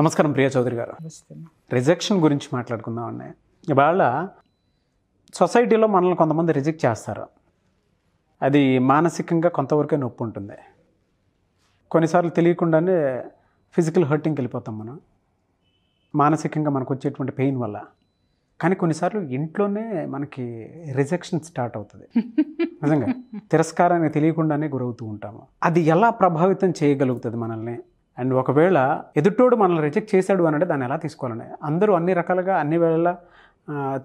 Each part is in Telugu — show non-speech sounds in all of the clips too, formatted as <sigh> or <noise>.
నమస్కారం ప్రియ చౌదరి గారు రిజెక్షన్ గురించి మాట్లాడుకుందాం అండి ఇవాళ సొసైటీలో మనల్ని కొంతమంది రిజెక్ట్ చేస్తారు అది మానసికంగా కొంతవరకే నొప్పి ఉంటుంది కొన్నిసార్లు తెలియకుండానే ఫిజికల్ హర్టింగ్కి వెళ్ళిపోతాం మనం మానసికంగా మనకు వచ్చేటువంటి పెయిన్ వల్ల కానీ కొన్నిసార్లు ఇంట్లోనే మనకి రిజెక్షన్ స్టార్ట్ అవుతుంది నిజంగా తిరస్కారానికి తెలియకుండానే గురవుతూ ఉంటాము అది ఎలా ప్రభావితం చేయగలుగుతుంది మనల్ని అండ్ ఒకవేళ ఎదుటోడు మనల్ని రిజెక్ట్ చేశాడు అని అంటే దాన్ని ఎలా తీసుకోవాలని అందరూ అన్ని రకాలుగా అన్ని వేళలా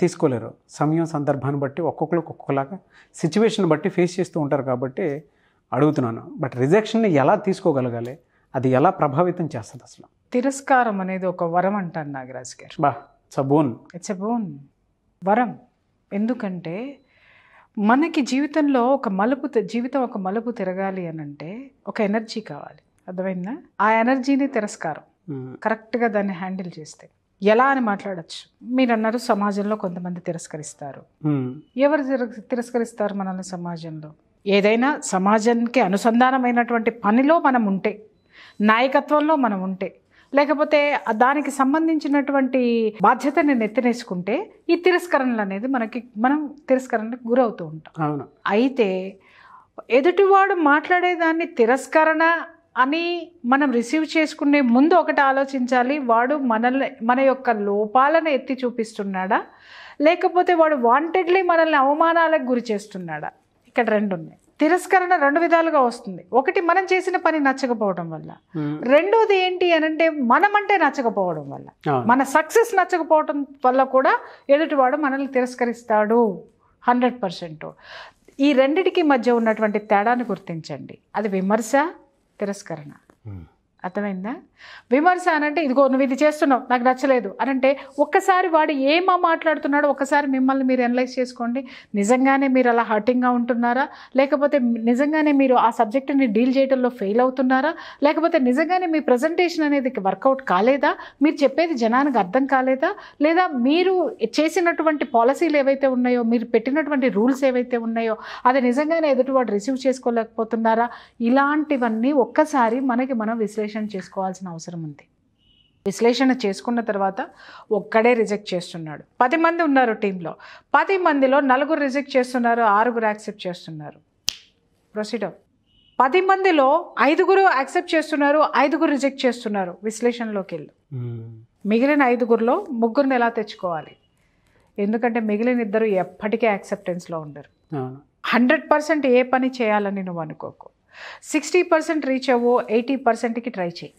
తీసుకోలేరు సమయం సందర్భాన్ని బట్టి ఒక్కొక్కరికి ఒక్కొక్కలాగా సిచ్యువేషన్ బట్టి ఫేస్ చేస్తూ ఉంటారు కాబట్టి అడుగుతున్నాను బట్ రిజెక్షన్ని ఎలా తీసుకోగలగాలి అది ఎలా ప్రభావితం చేస్తుంది అసలు తిరస్కారం అనేది ఒక వరం అంటాను నాగరాజ్ గారు బా ఇట్స్ బోన్ ఇట్స్ బోన్ వరం ఎందుకంటే మనకి జీవితంలో ఒక మలుపు జీవితం ఒక మలుపు తిరగాలి అని అంటే ఒక ఎనర్జీ కావాలి అర్థమైందా ఆ ఎనర్జీని తిరస్కారం కరెక్ట్గా దాన్ని హ్యాండిల్ చేస్తే ఎలా అని మాట్లాడచ్చు మీరు అన్నారు సమాజంలో కొంతమంది తిరస్కరిస్తారు ఎవరు తిరస్కరిస్తారు మనల్ని సమాజంలో ఏదైనా సమాజానికి అనుసంధానమైనటువంటి పనిలో మనం ఉంటే నాయకత్వంలో మనం ఉంటే లేకపోతే దానికి సంబంధించినటువంటి బాధ్యతని నెత్తినేసుకుంటే ఈ తిరస్కరణలు అనేది మనకి మనం తిరస్కరణకు గురవుతూ ఉంటాం అవును అయితే ఎదుటివాడు మాట్లాడేదాన్ని తిరస్కరణ అని మనం రిసీవ్ చేసుకునే ముందు ఒకటి ఆలోచించాలి వాడు మనల్ని మన యొక్క లోపాలను ఎత్తి చూపిస్తున్నాడా లేకపోతే వాడు వాంటెడ్లీ మనల్ని అవమానాలకు గురి చేస్తున్నాడా ఇక్కడ రెండు ఉన్నాయి తిరస్కరణ రెండు విధాలుగా వస్తుంది ఒకటి మనం చేసిన పని నచ్చకపోవడం వల్ల రెండోది ఏంటి అని మనం అంటే నచ్చకపోవడం వల్ల మన సక్సెస్ నచ్చకపోవడం వల్ల కూడా ఎదుటివాడు మనల్ని తిరస్కరిస్తాడు హండ్రెడ్ పర్సెంట్ ఈ రెండిటికి మధ్య ఉన్నటువంటి తేడాను గుర్తించండి అది విమర్శ तिस्क అర్థమైందా విమర్శ అనంటే ఇదిగో నువ్వు ఇది చేస్తున్నావు నాకు నచ్చలేదు అనంటే ఒక్కసారి వాడు ఏమా మాట్లాడుతున్నాడో ఒక్కసారి మిమ్మల్ని మీరు ఎనలైజ్ చేసుకోండి నిజంగానే మీరు అలా హర్టింగ్గా ఉంటున్నారా లేకపోతే నిజంగానే మీరు ఆ సబ్జెక్టుని డీల్ చేయడంలో ఫెయిల్ అవుతున్నారా లేకపోతే నిజంగానే మీ ప్రజెంటేషన్ అనేది వర్కౌట్ కాలేదా మీరు చెప్పేది జనానికి అర్థం కాలేదా లేదా మీరు చేసినటువంటి పాలసీలు ఏవైతే ఉన్నాయో మీరు పెట్టినటువంటి రూల్స్ ఏవైతే ఉన్నాయో అది నిజంగానే ఎదుటివాడు రిసీవ్ చేసుకోలేకపోతున్నారా ఇలాంటివన్నీ ఒక్కసారి మనకి మనం విశ్లేష విశ్లేషణ చేసుకోవాల్సిన అవసరం ఉంది విశ్లేషణ చేసుకున్న తర్వాత ఒక్కడే రిజెక్ట్ చేస్తున్నాడు పది మంది ఉన్నారు టీంలో పది మందిలో నలుగురు రిజెక్ట్ చేస్తున్నారు ఆరుగురు యాక్సెప్ట్ చేస్తున్నారు ప్రొసీడర్ పది మందిలో ఐదుగురు యాక్సెప్ట్ చేస్తున్నారు ఐదుగురు రిజెక్ట్ చేస్తున్నారు విశ్లేషణలోకి వెళ్ళు hmm. మిగిలిన ఐదుగురులో ముగ్గురిని ఎలా తెచ్చుకోవాలి ఎందుకంటే మిగిలిన ఇద్దరు ఎప్పటికీ యాక్సెప్టెన్స్లో ఉండరు హండ్రెడ్ పర్సెంట్ ఏ పని చేయాలని నువ్వు అనుకోకు సిక్స్టీ పర్సెంట్ రీచ్ అవ్వో ఎయిటీ పర్సెంట్కి ట్రై చేయి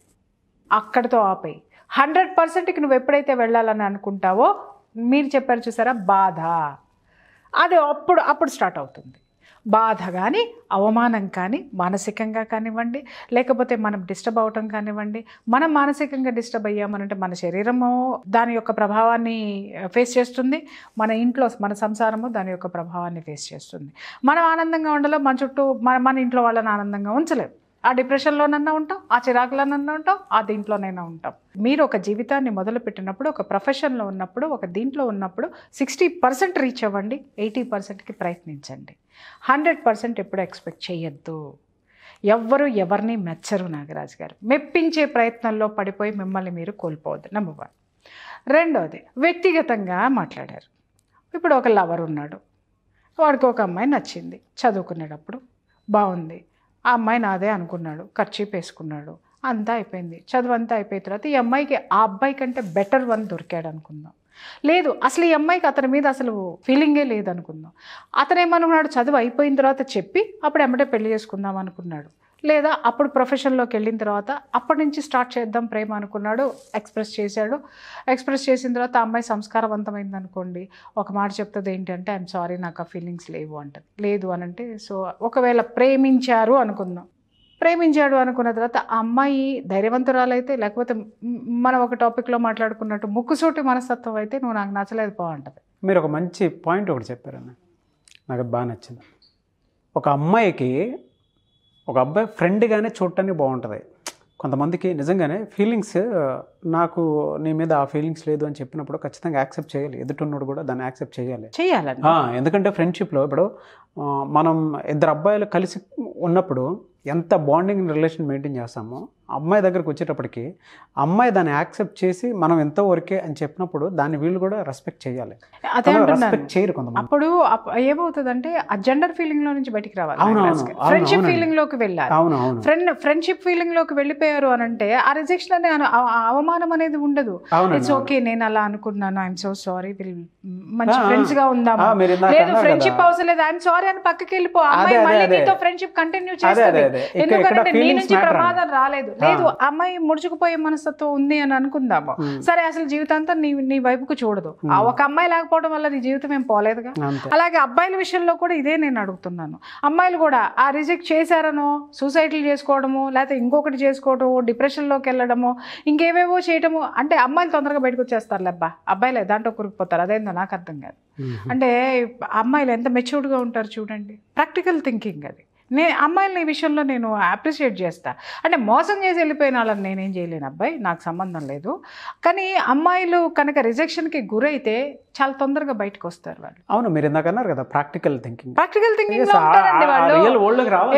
అక్కడితో ఆపేయి హండ్రెడ్ పర్సెంట్కి నువ్వు ఎప్పుడైతే వెళ్ళాలని అనుకుంటావో మీరు చెప్పారు చూసారా బాధ అది అప్పుడు అప్పుడు స్టార్ట్ అవుతుంది బాధ కానీ అవమానం కానీ మానసికంగా కానివ్వండి లేకపోతే మనం డిస్టర్బ్ అవటం కానివ్వండి మనం మానసికంగా డిస్టర్బ్ అయ్యామనంటే మన శరీరము దాని యొక్క ప్రభావాన్ని ఫేస్ చేస్తుంది మన ఇంట్లో మన సంసారము దాని యొక్క ప్రభావాన్ని ఫేస్ చేస్తుంది మనం ఆనందంగా ఉండలేం మన చుట్టూ మన మన ఇంట్లో వాళ్ళని ఆనందంగా ఉంచలేం ఆ డిప్రెషన్లోనన్నా ఉంటాం ఆ చిరాకులోనన్నా ఉంటాం ఆ దీంట్లోనైనా ఉంటాం మీరు ఒక జీవితాన్ని మొదలుపెట్టినప్పుడు ఒక ప్రొఫెషన్లో ఉన్నప్పుడు ఒక దీంట్లో ఉన్నప్పుడు సిక్స్టీ పర్సెంట్ రీచ్ అవ్వండి ఎయిటీ పర్సెంట్కి ప్రయత్నించండి హండ్రెడ్ పర్సెంట్ ఎప్పుడు ఎక్స్పెక్ట్ చేయొద్దు ఎవ్వరు ఎవరిని మెచ్చరు నాగరాజు గారు మెప్పించే ప్రయత్నంలో పడిపోయి మిమ్మల్ని మీరు కోల్పోవద్దు నెంబర్ వన్ రెండోది వ్యక్తిగతంగా మాట్లాడారు ఇప్పుడు ఒక లవర్ ఉన్నాడు వాడికి ఒక అమ్మాయి నచ్చింది చదువుకునేటప్పుడు బాగుంది ఆ అమ్మాయి నాదే అనుకున్నాడు ఖర్చు వేసుకున్నాడు అంతా అయిపోయింది చదువు అంతా అయిపోయిన తర్వాత ఈ అమ్మాయికి ఆ అబ్బాయి కంటే బెటర్ వన్ దొరికాడు అనుకుందాం లేదు అసలు ఈ అమ్మాయికి అతని మీద అసలు ఫీలింగే లేదనుకుందాం అతను ఏమనుకున్నాడు చదువు అయిపోయిన తర్వాత చెప్పి అప్పుడు ఎమ్మటే పెళ్లి చేసుకుందాం అనుకున్నాడు లేదా అప్పుడు ప్రొఫెషన్లోకి వెళ్ళిన తర్వాత అప్పటి నుంచి స్టార్ట్ చేద్దాం ప్రేమ అనుకున్నాడు ఎక్స్ప్రెస్ చేశాడు ఎక్స్ప్రెస్ చేసిన తర్వాత ఆ అమ్మాయి సంస్కారవంతమైంది అనుకోండి ఒక మాట చెప్తుంది ఏంటంటే ఐఎమ్ సారీ నాకు ఆ ఫీలింగ్స్ లేవు అంటది లేదు అనంటే సో ఒకవేళ ప్రేమించారు అనుకుందాం ప్రేమించాడు అనుకున్న తర్వాత ఆ అమ్మాయి ధైర్యవంతురాలైతే లేకపోతే మనం ఒక టాపిక్లో మాట్లాడుకున్నట్టు ముక్కుసూటి మనస్తత్వం అయితే నువ్వు నాకు నచ్చలేదు పో మీరు ఒక మంచి పాయింట్ ఒకటి చెప్పారన్న నాకు బాగా నచ్చింది ఒక అమ్మాయికి ఒక అబ్బాయి ఫ్రెండ్గానే చూడటానికి బాగుంటుంది కొంతమందికి నిజంగానే ఫీలింగ్స్ నాకు నీ మీద ఆ ఫీలింగ్స్ లేదు అని చెప్పినప్పుడు ఖచ్చితంగా యాక్సెప్ట్ చేయాలి ఎదుటిన్నోడు కూడా దాన్ని యాక్సెప్ట్ చేయాలి చేయాలి ఎందుకంటే ఫ్రెండ్షిప్లో ఇప్పుడు మనం ఇద్దరు అబ్బాయిలు కలిసి ఉన్నప్పుడు ఎంత బాండింగ్ రిలేషన్ మెయింటైన్ చేస్తామో అమ్మాయి దగ్గరకు వచ్చేటప్పటికి అమ్మాయి దాన్ని యాక్సెప్ట్ చేసి మనం ఎంతో ఓరికే అని చెప్పినప్పుడు దాన్ని వీళ్ళు కూడా రెస్పెక్ట్ చేయాలి అప్పుడు ఏమవుతుంది అంటే అప్పుడు ఏమవుతుందంటే ఆ జెండర్ ఫీలింగ్ లో నుంచి బయటికి రావాలి ఫ్రెండ్షిప్ ఫీలింగ్ లోకి ఫ్రెండ్ ఫ్రెండ్షిప్ ఫీలింగ్ లోకి వెళ్ళిపోయారు అని అంటే ఆ రిజెక్షన్ అనేది అవమానం అనేది ఉండదు ఇట్స్ ఓకే నేను అలా అనుకున్నాను ఐఎమ్ సో సారీ మంచి ఫ్రెండ్స్ గా ఉందాము లేదు ఫ్రెండ్షిప్ అవసరం లేదు ఐఎమ్ సారీ అని పక్కకి వెళ్ళిపో అమ్మాయి మళ్ళీ నీతో ఫ్రెండ్షిప్ కంటిన్యూ చేస్తుంది ఎందుకంటే నీ నుంచి ప్రమాదం రాలేదు లేదు అమ్మాయి ముడుచుకుపోయే మనస్తత్వం ఉంది అని అనుకుందాము సరే అసలు జీవితాంతా నీ నీ వైపుకు చూడదు ఆ ఒక అమ్మాయి లేకపోవడం వల్ల నీ జీవితం ఏం పోలేదుగా అలాగే అబ్బాయిల విషయంలో కూడా ఇదే నేను అడుగుతున్నాను అమ్మాయిలు కూడా ఆ రిజెక్ట్ చేశారనో సూసైడ్లు చేసుకోవడము లేకపోతే ఇంకొకటి చేసుకోవడము డిప్రెషన్లోకి వెళ్ళడము ఇంకేవేవో చేయడము అంటే అమ్మాయిలు తొందరగా బయటకు వచ్చేస్తారు లేబ్బా అబ్బాయిలే దాంట్లో కురికిపోతారు అదేందో నాకు అర్థం కాదు అంటే అమ్మాయిలు ఎంత మెచ్యూర్డ్గా ఉంటారు చూడండి ప్రాక్టికల్ థింకింగ్ అది నేను అమ్మాయిలని ఈ విషయంలో నేను అప్రిషియేట్ చేస్తా అంటే మోసం చేసి వెళ్ళిపోయిన వాళ్ళని నేనేం చేయలేను అబ్బాయి నాకు సంబంధం లేదు కానీ అమ్మాయిలు కనుక రిజెక్షన్కి గురైతే చాలా తొందరగా బయటకు వస్తారు వాళ్ళు అవును మీరు ఇందాక అన్నారు కదా ప్రాక్టికల్ థింకింగ్ ప్రాక్టికల్ థింకింగ్ వాళ్ళు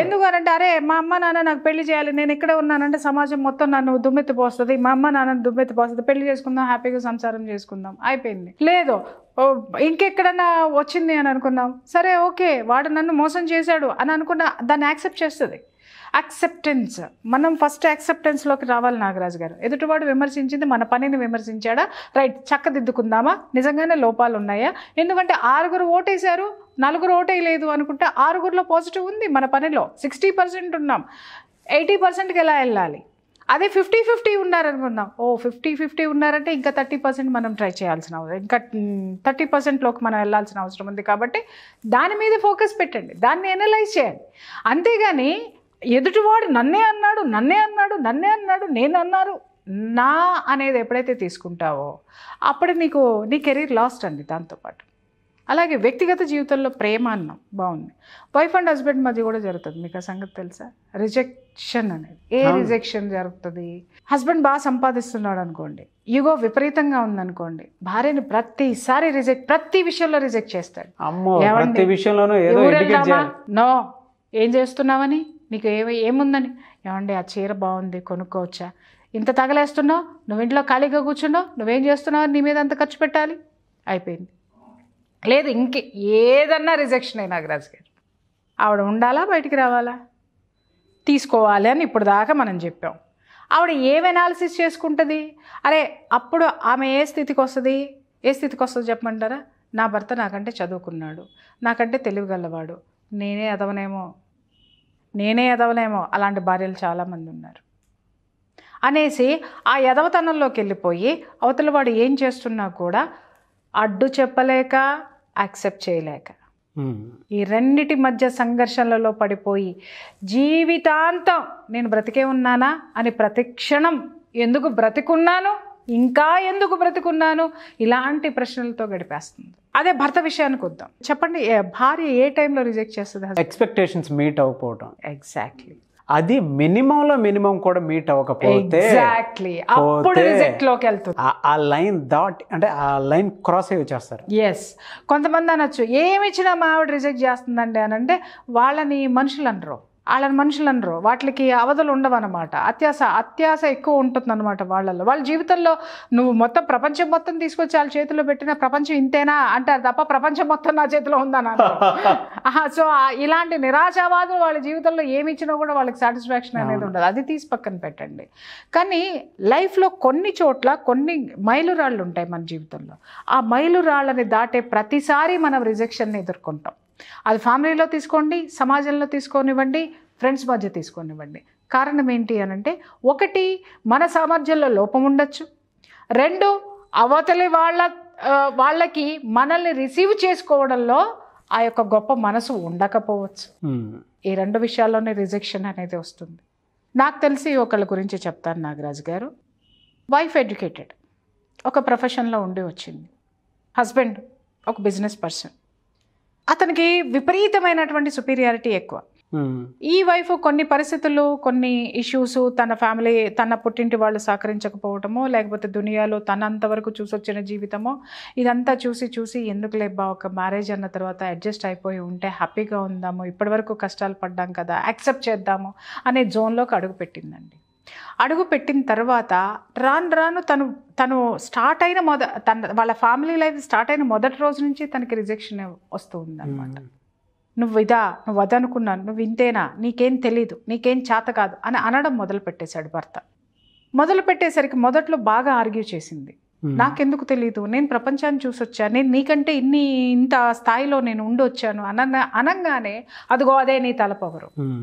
ఎందుకు అంటే అరే మా అమ్మ నాన్న నాకు పెళ్లి చేయాలి నేను ఇక్కడ ఉన్నానంటే సమాజం మొత్తం నన్ను దుమ్మెత్తిపోస్తుంది మా అమ్మ నాన్న దుమ్మెత్తిపోస్తుంది పెళ్లి చేసుకుందాం హ్యాపీగా సంసారం చేసుకుందాం అయిపోయింది లేదు ఇంకెక్కడన్నా వచ్చింది అని అనుకున్నాం సరే ఓకే వాడు నన్ను మోసం చేశాడు అని అనుకున్న దాన్ని యాక్సెప్ట్ చేస్తుంది యాక్సెప్టెన్స్ మనం ఫస్ట్ యాక్సెప్టెన్స్లోకి రావాలి నాగరాజు గారు ఎదుటివాడు విమర్శించింది మన పనిని విమర్శించాడా రైట్ చక్కదిద్దుకుందామా నిజంగానే లోపాలు ఉన్నాయా ఎందుకంటే ఆరుగురు ఓటేశారు నలుగురు ఓటేయలేదు అనుకుంటే ఆరుగురులో పాజిటివ్ ఉంది మన పనిలో సిక్స్టీ పర్సెంట్ ఉన్నాం ఎయిటీ పర్సెంట్కి ఎలా వెళ్ళాలి అదే ఫిఫ్టీ ఫిఫ్టీ ఉన్నారనుకుందాం ఓ ఫిఫ్టీ ఫిఫ్టీ ఉన్నారంటే ఇంకా థర్టీ పర్సెంట్ మనం ట్రై చేయాల్సిన అవసరం ఇంకా థర్టీ పర్సెంట్లోకి మనం వెళ్ళాల్సిన అవసరం ఉంది కాబట్టి దాని మీద ఫోకస్ పెట్టండి దాన్ని ఎనలైజ్ చేయండి అంతేగాని ఎదుటివాడు నన్నే అన్నాడు నన్నే అన్నాడు నన్నే అన్నాడు నేను అన్నారు నా అనేది ఎప్పుడైతే తీసుకుంటావో అప్పుడు నీకు నీ కెరీర్ లాస్ట్ అండి దాంతోపాటు అలాగే వ్యక్తిగత జీవితంలో ప్రేమ అన్నాం బాగుంది వైఫ్ అండ్ హస్బెండ్ మధ్య కూడా జరుగుతుంది మీకు ఆ సంగతి తెలుసా రిజెక్షన్ అనేది ఏ రిజెక్షన్ జరుగుతుంది హస్బెండ్ బాగా సంపాదిస్తున్నాడు అనుకోండి యుగో విపరీతంగా ఉందనుకోండి భార్యని ప్రతిసారి రిజెక్ట్ ప్రతి విషయంలో రిజెక్ట్ చేస్తాడు నో ఏం చేస్తున్నావని నీకు ఏ ఏముందని ఏమండి ఆ చీర బాగుంది కొనుక్కోవచ్చా ఇంత తగలేస్తున్నావు నువ్వు ఇంట్లో ఖాళీగా కూర్చున్నావు నువ్వేం చేస్తున్నావు నీ మీద అంత ఖర్చు పెట్టాలి అయిపోయింది లేదు ఇంక ఏదన్నా రిజెక్షన్ అయినా నాగరాజు గారు ఆవిడ ఉండాలా బయటికి రావాలా తీసుకోవాలి అని ఇప్పుడు దాకా మనం చెప్పాం ఆవిడ ఏం ఎనాలిసిస్ చేసుకుంటుంది అరే అప్పుడు ఆమె ఏ స్థితికి వస్తుంది ఏ స్థితికి వస్తుంది చెప్పమంటారా నా భర్త నాకంటే చదువుకున్నాడు నాకంటే తెలివిగలవాడు నేనే ఎదవనేమో నేనే ఎదవలేమో అలాంటి భార్యలు చాలామంది ఉన్నారు అనేసి ఆ ఎదవతనంలోకి వెళ్ళిపోయి అవతల వాడు ఏం చేస్తున్నా కూడా అడ్డు చెప్పలేక యాక్సెప్ట్ చేయలేక ఈ రెండిటి మధ్య సంఘర్షణలలో పడిపోయి జీవితాంతం నేను బ్రతికే ఉన్నానా అని ప్రతిక్షణం ఎందుకు బ్రతికున్నాను ఇంకా ఎందుకు బ్రతికున్నాను ఇలాంటి ప్రశ్నలతో గడిపేస్తుంది అదే భర్త విషయానికి వద్దాం చెప్పండి భార్య ఏ టైంలో రిజెక్ట్ చేస్తుంది ఎక్స్పెక్టేషన్స్ మీట్ అవ్వకపోవటం ఎగ్జాక్ట్లీ అది మినిమంలో మినిమం కూడా మీట్ అవ్వకపోతే ఆ లైన్ దాట్ అంటే ఆ లైన్ క్రాస్ అయ్యి వచ్చేస్తారు ఎస్ కొంతమంది అనొచ్చు ఏమి ఇచ్చినా మా ఆవిడ రిజెక్ట్ చేస్తుందండి అని అంటే వాళ్ళని మనుషులు అనరు వాళ్ళని మనుషులు అనరు వాటికి అవధులు ఉండవన్నమాట అత్యాస అత్యాస ఎక్కువ ఉంటుంది అనమాట వాళ్ళల్లో వాళ్ళ జీవితంలో నువ్వు మొత్తం ప్రపంచం మొత్తం తీసుకొచ్చి వాళ్ళ చేతిలో పెట్టిన ప్రపంచం ఇంతేనా అంటారు తప్ప ప్రపంచం మొత్తం నా చేతిలో ఉందని <laughs> సో ఇలాంటి నిరాశావాదులు వాళ్ళ జీవితంలో ఏమి ఇచ్చినా కూడా వాళ్ళకి సాటిస్ఫాక్షన్ అనేది ఉండదు అది తీసి పక్కన పెట్టండి కానీ లైఫ్లో కొన్ని చోట్ల కొన్ని మైలురాళ్ళు ఉంటాయి మన జీవితంలో ఆ మైలురాళ్ళని దాటే ప్రతిసారి మనం రిజెక్షన్ని ఎదుర్కొంటాం అది ఫ్యామిలీలో తీసుకోండి సమాజంలో తీసుకోనివ్వండి ఫ్రెండ్స్ మధ్య తీసుకోనివ్వండి కారణం ఏంటి అని అంటే ఒకటి మన సామర్థ్యంలో లోపం ఉండొచ్చు రెండు అవతలి వాళ్ళ వాళ్ళకి మనల్ని రిసీవ్ చేసుకోవడంలో ఆ యొక్క గొప్ప మనసు ఉండకపోవచ్చు ఈ రెండు విషయాల్లోనే రిజెక్షన్ అనేది వస్తుంది నాకు తెలిసి ఒకళ్ళ గురించి చెప్తాను నాగరాజు గారు వైఫ్ ఎడ్యుకేటెడ్ ఒక ప్రొఫెషన్లో ఉండి వచ్చింది హస్బెండ్ ఒక బిజినెస్ పర్సన్ అతనికి విపరీతమైనటువంటి సుపీరియారిటీ ఎక్కువ ఈ వైఫ్ కొన్ని పరిస్థితులు కొన్ని ఇష్యూస్ తన ఫ్యామిలీ తన పుట్టింటి వాళ్ళు సహకరించకపోవటమో లేకపోతే దునియాలో తనంతవరకు అంతవరకు చూసొచ్చిన జీవితమో ఇదంతా చూసి చూసి ఎందుకు లేబ్బా ఒక మ్యారేజ్ అన్న తర్వాత అడ్జస్ట్ అయిపోయి ఉంటే హ్యాపీగా ఉందాము ఇప్పటివరకు కష్టాలు పడ్డాం కదా యాక్సెప్ట్ చేద్దాము అనే జోన్లోకి అడుగుపెట్టిందండి అడుగు పెట్టిన తర్వాత రాను రాను తను తను స్టార్ట్ అయిన మొద తన వాళ్ళ ఫ్యామిలీ లైఫ్ స్టార్ట్ అయిన మొదటి రోజు నుంచి తనకి రిజెక్షన్ వస్తూ ఉందన్నమాట నువ్వు ఇదా నువ్వు వదనుకున్నాను నువ్వు ఇంతేనా నీకేం తెలీదు నీకేం చేత కాదు అని అనడం మొదలు పెట్టేశాడు భర్త మొదలు పెట్టేసరికి మొదట్లో బాగా ఆర్గ్యూ చేసింది Hmm. నాకెందుకు తెలీదు నేను ప్రపంచాన్ని వచ్చాను నేను నీకంటే ఇన్ని ఇంత స్థాయిలో నేను ఉండొచ్చాను అనగా అనగానే అదిగో అదే నీ తలపొగరు hmm.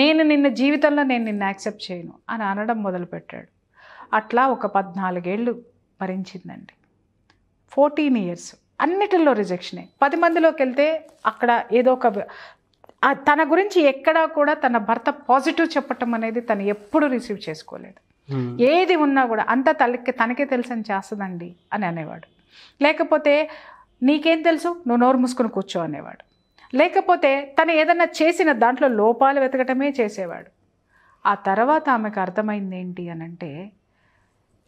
నేను నిన్న జీవితంలో నేను నిన్ను యాక్సెప్ట్ చేయను అని అనడం మొదలుపెట్టాడు అట్లా ఒక పద్నాలుగేళ్ళు భరించిందండి ఫోర్టీన్ ఇయర్స్ అన్నిటిలో రిజెక్షనే పది మందిలోకి వెళ్తే అక్కడ ఏదో ఒక తన గురించి ఎక్కడా కూడా తన భర్త పాజిటివ్ చెప్పటం అనేది తను ఎప్పుడు రిసీవ్ చేసుకోలేదు Hmm. ఏది ఉన్నా కూడా అంత తనకి తనకే తెలుసని చేస్తుందండి అని అనేవాడు లేకపోతే నీకేం తెలుసు నువ్వు నోరు మూసుకుని కూర్చో అనేవాడు లేకపోతే తను ఏదన్నా చేసిన దాంట్లో లోపాలు వెతకటమే చేసేవాడు ఆ తర్వాత ఆమెకు అర్థమైంది ఏంటి అని అంటే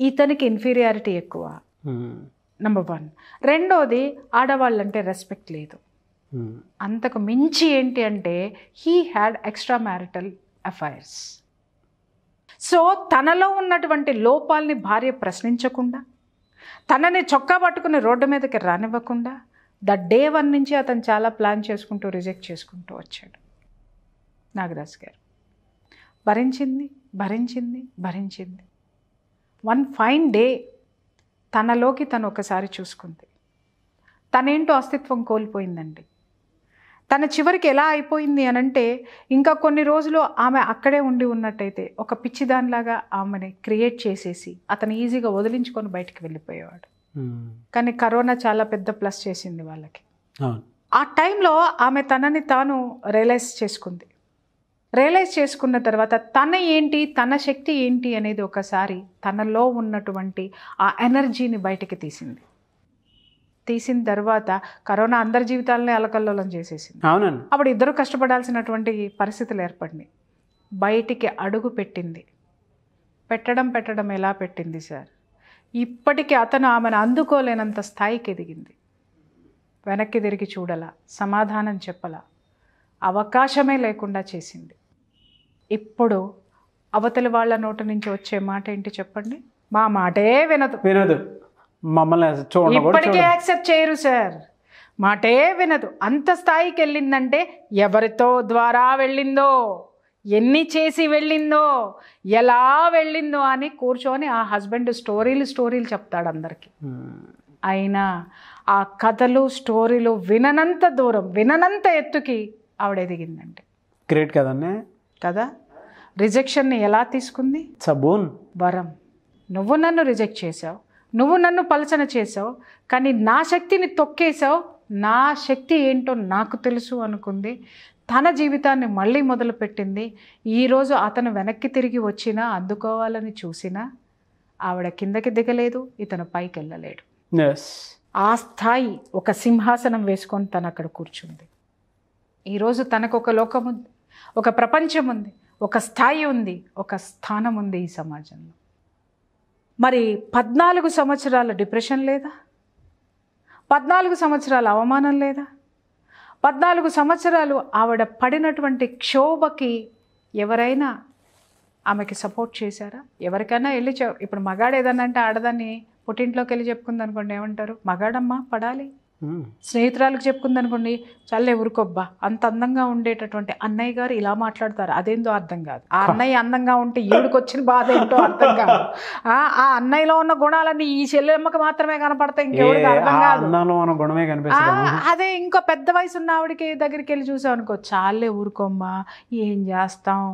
ఇతనికి ఇన్ఫీరియారిటీ ఎక్కువ నెంబర్ hmm. వన్ రెండోది ఆడవాళ్ళంటే రెస్పెక్ట్ లేదు hmm. అంతకు మించి ఏంటి అంటే he had extra marital affairs so తనలో ఉన్నటువంటి లోపాలని భార్య ప్రశ్నించకుండా తనని చొక్కా పట్టుకుని రోడ్డు మీదకి రానివ్వకుండా ద డే వన్ నుంచి అతను చాలా ప్లాన్ చేసుకుంటూ రిజెక్ట్ చేసుకుంటూ వచ్చాడు నాగరాజు గారు భరించింది భరించింది భరించింది వన్ ఫైన్ డే తనలోకి తను ఒకసారి చూసుకుంది తనేంటో అస్తిత్వం కోల్పోయిందండి తన చివరికి ఎలా అయిపోయింది అనంటే ఇంకా కొన్ని రోజులు ఆమె అక్కడే ఉండి ఉన్నట్టయితే ఒక పిచ్చిదానిలాగా ఆమెని క్రియేట్ చేసేసి అతను ఈజీగా వదిలించుకొని బయటికి వెళ్ళిపోయేవాడు కానీ కరోనా చాలా పెద్ద ప్లస్ చేసింది వాళ్ళకి ఆ టైంలో ఆమె తనని తాను రియలైజ్ చేసుకుంది రియలైజ్ చేసుకున్న తర్వాత తన ఏంటి తన శక్తి ఏంటి అనేది ఒకసారి తనలో ఉన్నటువంటి ఆ ఎనర్జీని బయటికి తీసింది తీసిన తర్వాత కరోనా అందరి జీవితాలనే అలకల్లోలం చేసేసింది అవునండి అప్పుడు ఇద్దరు కష్టపడాల్సినటువంటి పరిస్థితులు ఏర్పడినాయి బయటికి అడుగు పెట్టింది పెట్టడం పెట్టడం ఎలా పెట్టింది సార్ ఇప్పటికీ అతను ఆమెను అందుకోలేనంత స్థాయికి ఎదిగింది వెనక్కి తిరిగి చూడలా సమాధానం చెప్పలా అవకాశమే లేకుండా చేసింది ఇప్పుడు అవతలి వాళ్ళ నోటి నుంచి వచ్చే మాట ఏంటి చెప్పండి మా మాటే వినదు వినదు మమ్మల్ని చూడండి ఇప్పటికే యాక్సెప్ట్ చేయరు సార్ మాటే వినదు అంత స్థాయికి వెళ్ళిందంటే ఎవరితో ద్వారా వెళ్ళిందో ఎన్ని చేసి వెళ్ళిందో ఎలా వెళ్ళిందో అని కూర్చొని ఆ హస్బెండ్ స్టోరీలు స్టోరీలు చెప్తాడు అందరికీ అయినా ఆ కథలు స్టోరీలు విననంత దూరం విననంత ఎత్తుకి ఆవిడ ఎదిగిందండి గ్రేట్ కదా కదా రిజెక్షన్ని ఎలా తీసుకుంది సబూన్ వరం నువ్వు నన్ను రిజెక్ట్ చేసావు నువ్వు నన్ను పలచన చేసావు కానీ నా శక్తిని తొక్కేసావు నా శక్తి ఏంటో నాకు తెలుసు అనుకుంది తన జీవితాన్ని మళ్ళీ మొదలుపెట్టింది ఈరోజు అతను వెనక్కి తిరిగి వచ్చినా అందుకోవాలని చూసినా ఆవిడ కిందకి దిగలేదు ఇతను పైకి వెళ్ళలేడు ఆ స్థాయి ఒక సింహాసనం వేసుకొని తను అక్కడ కూర్చుంది ఈరోజు తనకు ఒక లోకం ఉంది ఒక ప్రపంచం ఉంది ఒక స్థాయి ఉంది ఒక స్థానం ఉంది ఈ సమాజంలో మరి పద్నాలుగు సంవత్సరాల డిప్రెషన్ లేదా పద్నాలుగు సంవత్సరాల అవమానం లేదా పద్నాలుగు సంవత్సరాలు ఆవిడ పడినటువంటి క్షోభకి ఎవరైనా ఆమెకి సపోర్ట్ చేశారా ఎవరికైనా వెళ్ళి ఇప్పుడు మగాడు ఏదన్నా అంటే ఆడదాన్ని పుట్టింట్లోకి వెళ్ళి చెప్పుకుందనుకోండి ఏమంటారు మగాడమ్మా పడాలి Hmm. స్నేహితురాలకు చెప్పుకుంది అనుకోండి చల్లే ఊరుకోబ్బా అంత అందంగా ఉండేటటువంటి అన్నయ్య గారు ఇలా మాట్లాడతారు అదేందో అర్థం కాదు ఆ అన్నయ్య అందంగా ఉంటే వచ్చిన బాధ ఏంటో అర్థం <laughs> కాదు ఆ అన్నయ్యలో ఉన్న గుణాలన్నీ ఈ చెల్లెమ్మకి మాత్రమే కనపడతాయి ఇంకెవరికి అదే ఇంకో పెద్ద వయసు ఉన్న ఆవిడకి దగ్గరికి వెళ్ళి చూసాం అనుకో చాలే ఊరుకోమ్మా ఏం చేస్తాం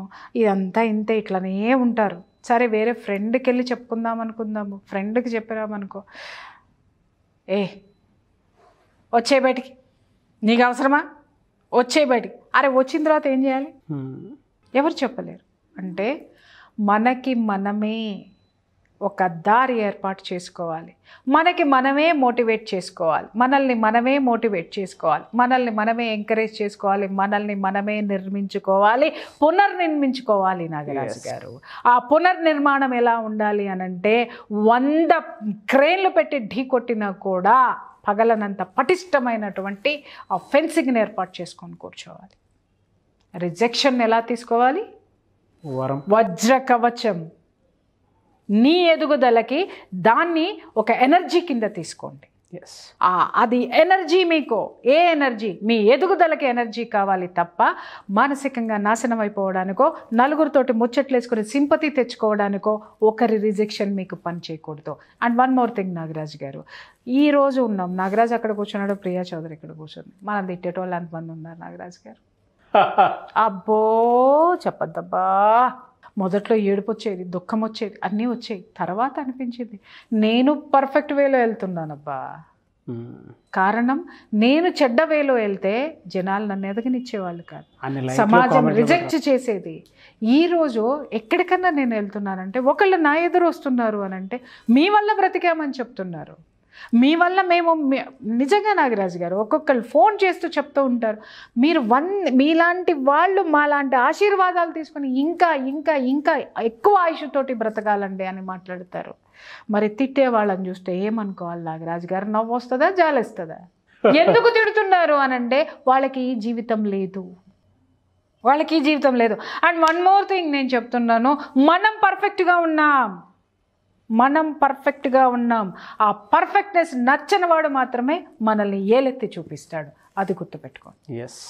ఇదంతా ఇంతే ఇట్లనే ఉంటారు సరే వేరే ఫ్రెండ్కి వెళ్ళి చెప్పుకుందాం అనుకుందాము ఫ్రెండ్కి చెప్పినామనుకో ఏ వచ్చే బయటికి నీకు అవసరమా వచ్చే బయటికి అరే వచ్చిన తర్వాత ఏం చేయాలి ఎవరు చెప్పలేరు అంటే మనకి మనమే ఒక దారి ఏర్పాటు చేసుకోవాలి మనకి మనమే మోటివేట్ చేసుకోవాలి మనల్ని మనమే మోటివేట్ చేసుకోవాలి మనల్ని మనమే ఎంకరేజ్ చేసుకోవాలి మనల్ని మనమే నిర్మించుకోవాలి పునర్నిర్మించుకోవాలి నాగరాజు గారు ఆ పునర్నిర్మాణం ఎలా ఉండాలి అనంటే వంద క్రేన్లు పెట్టి ఢీ కొట్టినా కూడా పగలనంత పటిష్టమైనటువంటి ఆ ఫెన్సింగ్ని ఏర్పాటు చేసుకొని కూర్చోవాలి రిజెక్షన్ ఎలా తీసుకోవాలి వరం వజ్ర కవచం నీ ఎదుగుదలకి దాన్ని ఒక ఎనర్జీ కింద తీసుకోండి అది ఎనర్జీ మీకు ఏ ఎనర్జీ మీ ఎదుగుదలకి ఎనర్జీ కావాలి తప్ప మానసికంగా నాశనం అయిపోవడానికో నలుగురితోటి ముచ్చట్లు వేసుకుని సింపతి తెచ్చుకోవడానికో ఒకరి రిజెక్షన్ మీకు పని చేయకూడదు and one more thing Nagaraj గారు ఈ రోజు ఉన్నాం నాగరాజ్ అక్కడ కూర్చున్నాడు ప్రియా చౌదరి ఇక్కడ కూర్చుంది మనం తిట్టేటోళ్ళు ఎంతమంది ఉన్నారు నాగరాజ్ గారు <laughs> అబ్బో చెప్పద్దబ్బా మొదట్లో ఏడుపు వచ్చేది దుఃఖం వచ్చేది అన్నీ వచ్చేవి తర్వాత అనిపించింది నేను పర్ఫెక్ట్ వేలో వెళ్తున్నానబ్బా కారణం నేను చెడ్డ వేలో వెళ్తే జనాలు నన్ను ఎదగనిచ్చేవాళ్ళు కాదు సమాజం రిజెక్ట్ చేసేది ఈరోజు ఎక్కడికన్నా నేను వెళ్తున్నానంటే ఒకళ్ళు నా ఎదురు వస్తున్నారు అని అంటే మీ వల్ల బ్రతికామని చెప్తున్నారు మీ వల్ల మేము నిజంగా నాగరాజ్ గారు ఒక్కొక్కరు ఫోన్ చేస్తూ చెప్తూ ఉంటారు మీరు వన్ మీలాంటి వాళ్ళు మాలాంటి ఆశీర్వాదాలు తీసుకొని ఇంకా ఇంకా ఇంకా ఎక్కువ ఆయుషుతోటి బ్రతకాలండి అని మాట్లాడతారు మరి తిట్టే వాళ్ళని చూస్తే ఏమనుకోవాలి నాగరాజ్ గారు నవ్వు వస్తుందా జాలేస్తుందా <laughs> ఎందుకు తిడుతున్నారు అనంటే వాళ్ళకి ఈ జీవితం లేదు వాళ్ళకి ఈ జీవితం లేదు అండ్ వన్ మోర్ థింగ్ నేను చెప్తున్నాను మనం పర్ఫెక్ట్గా ఉన్నాం మనం పర్ఫెక్ట్గా ఉన్నాం ఆ పర్ఫెక్ట్నెస్ నచ్చని వాడు మాత్రమే మనల్ని ఏలెత్తి చూపిస్తాడు అది గుర్తుపెట్టుకోండి ఎస్